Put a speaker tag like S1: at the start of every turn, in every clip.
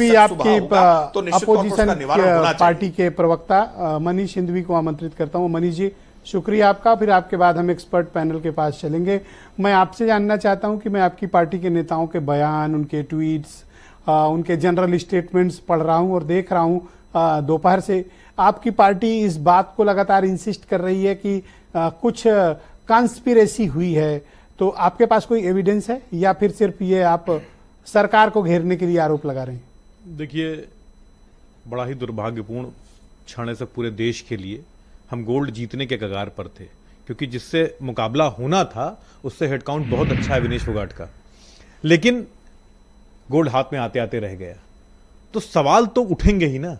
S1: सिंधवी आपकी तो opposition
S2: party के प्रवक्ता मनीष सिंधवी को आमंत्रित करता हूँ मनीष जी शुक्रिया आपका फिर आपके बाद हम एक्सपर्ट पैनल के पास चलेंगे मैं आपसे जानना चाहता हूं कि मैं आपकी पार्टी के नेताओं के बयान उनके ट्वीट्स उनके जनरल स्टेटमेंट्स पढ़ रहा हूं और देख रहा हूं दोपहर से आपकी पार्टी इस बात को लगातार इंसिस्ट कर रही है कि आ, कुछ कॉन्स्पिरेसी हुई है तो आपके पास कोई एविडेंस है या फिर सिर्फ ये आप सरकार को घेरने के लिए आरोप लगा रहे हैं
S1: देखिए बड़ा ही दुर्भाग्यपूर्ण क्षण है पूरे देश के लिए हम गोल्ड जीतने के कगार पर थे क्योंकि जिससे मुकाबला होना था उससे हेडकाउंट बहुत अच्छा है विनेश फोगाट का लेकिन गोल्ड हाथ में आते आते रह गया तो सवाल तो उठेंगे ही ना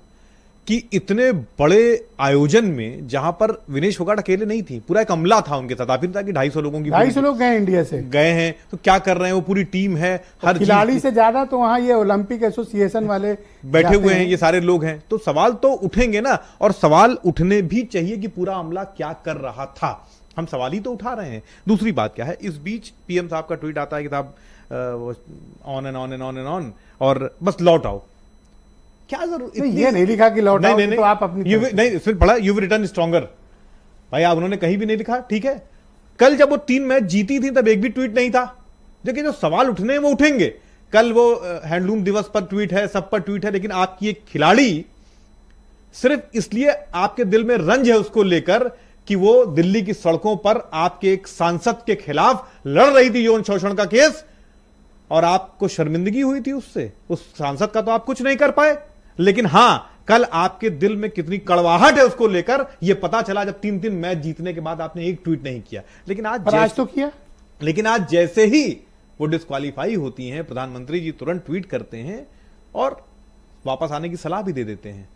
S1: कि इतने बड़े आयोजन में जहां पर विनेश फोगाट अकेले नहीं थी पूरा एक अमला था उनके साथ आपने कि ढाई सौ लोगों की ढाई सौ लोग
S2: गए इंडिया से
S1: गए हैं तो क्या कर रहे हैं वो पूरी टीम है तो हर खिलाड़ी
S2: से ज्यादा तो वहाँ ये ओलंपिक एसोसिएशन वाले बैठे हुए हैं ये सारे लोग हैं
S1: तो सवाल तो उठेंगे ना और सवाल उठने भी चाहिए कि पूरा अमला क्या कर रहा था हम सवाल ही तो उठा रहे हैं दूसरी बात क्या है इस बीच पीएम साहब का ट्वीट आता है कि साहब on and on and on and on और बस लौट आओ क्या जरूरत ये नहीं लिखा कि लौट नहीं, नहीं, तो नहीं, तो आप अपनी नहीं सिर्फ पढ़ा यू रिटर्न स्ट्रॉगर भाई आप उन्होंने कहीं भी नहीं लिखा ठीक है कल जब वो तीन मैच जीती थी तब एक भी ट्वीट नहीं था देखिए जो सवाल उठने हैं वो उठेंगे कल वो हैंडलूम दिवस पर ट्वीट है सब पर ट्वीट है लेकिन आपकी एक खिलाड़ी सिर्फ इसलिए आपके दिल में रंज है उसको लेकर कि वो दिल्ली की सड़कों पर आपके एक सांसद के खिलाफ लड़ रही थी यौन शोषण का केस और आपको शर्मिंदगी हुई थी उससे उस सांसद का तो आप कुछ नहीं कर पाए लेकिन हां कल आपके दिल में कितनी कड़वाहट है उसको लेकर यह पता चला जब तीन तीन मैच जीतने के बाद आपने एक ट्वीट नहीं किया लेकिन आज आज तो किया लेकिन आज जैसे ही वो डिस्कालीफाई होती हैं प्रधानमंत्री जी तुरंत ट्वीट करते हैं और वापस आने की सलाह भी दे देते हैं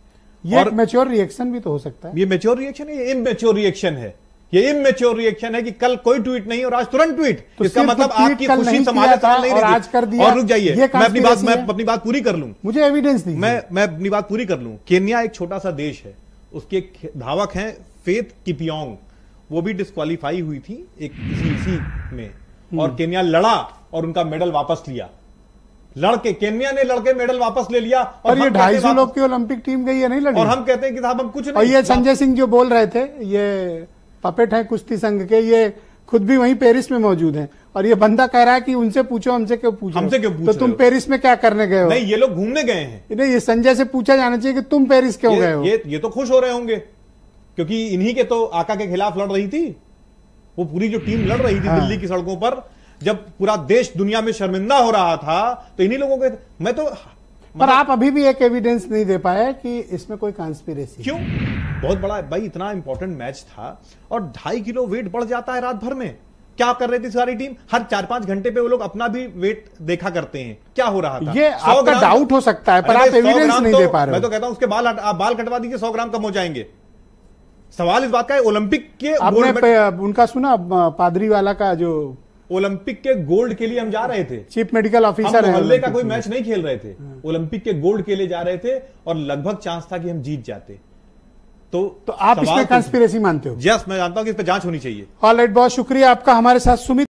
S1: ये और
S2: मेच्योर रिएक्शन भी तो हो सकता है ये
S1: मेच्योर रिएक्शन है ये इमेच्योर रिएक्शन है ये इमेच्योर रिएक्शन है कि कल कोई ट्वीट नहीं और आज तुरंत ट्वीट तो इसका मतलब आपकी खुशी समाज नहीं रही आज कर दिया और रुक जाइए मैं अपनी बात मैं अपनी बात पूरी कर लूं मुझे एविडेंस दी मैं मैं अपनी बात पूरी कर लूं केन्या एक छोटा सा देश है उसके धावक हैं फेथ किपियोंग वो भी डिस्कालीफाई हुई थी एक इसी में हम्म। और केन्या लड़ा और उनका मेडल वापस लिया लड़के केन्या ने लड़के मेडल वापस ले लिया और, और ये ढाई सौ लोग
S2: की ओलंपिक टीम गई है नहीं लड़ी और हम
S1: कहते हैं कि साहब हम कुछ नहीं और ये संजय
S2: सिंह जो बोल रहे थे ये पपेट हैं कुश्ती संघ के ये खुद भी वहीं पेरिस में मौजूद हैं और ये बंदा कह रहा है कि उनसे पूछो हमसे क्यों पूछो हमसे क्यों पूछ तो तुम पेरिस में क्या करने गए हो नहीं ये लोग घूमने गए हैं नहीं ये संजय से पूछा जाना चाहिए कि तुम पेरिस क्यों गए हो ये
S1: ये तो खुश हो रहे होंगे क्योंकि इन्हीं के तो आका के खिलाफ लड़ रही थी वो पूरी जो टीम लड़ रही थी हाँ। दिल्ली की सड़कों पर जब पूरा देश दुनिया में शर्मिंदा हो रहा था तो इन्हीं लोगों के मैं तो पर
S2: मतलब आप अभी भी एक एविडेंस नहीं दे पाए कि इसमें कोई कॉन्स्पिरेसी क्यों बहुत बड़ा भाई इतना
S1: इंपॉर्टेंट मैच था और ढाई किलो वेट बढ़ जाता है रात भर में क्या कर रही थी सारी टीम हर चार पांच घंटे पे वो लोग अपना भी वेट देखा करते हैं क्या हो रहा था ये आपका डाउट हो
S2: सकता है पर आप एविडेंस नहीं तो- दे पा रहे मैं तो कहता
S1: हूं उसके बाल आप बाल कटवा दीजिए सौ ग्राम कम हो जाएंगे
S2: सवाल इस बात का है ओलंपिक के आपने में... उनका सुना पादरी वाला का जो ओलंपिक के गोल्ड के लिए हम जा रहे थे चीफ मेडिकल ऑफिसर मोहल्ले का कोई मैच
S1: नहीं खेल रहे थे ओलंपिक हाँ। के गोल्ड के लिए जा रहे थे और लगभग चांस था कि हम जीत जाते तो तो आप इसमें कंस्पिरेसी तो- मानते हो यस मैं जानता हूँ कि इस पर जांच होनी चाहिए
S2: ऑल राइट बहुत शुक्रिया आपका हमारे साथ सुमित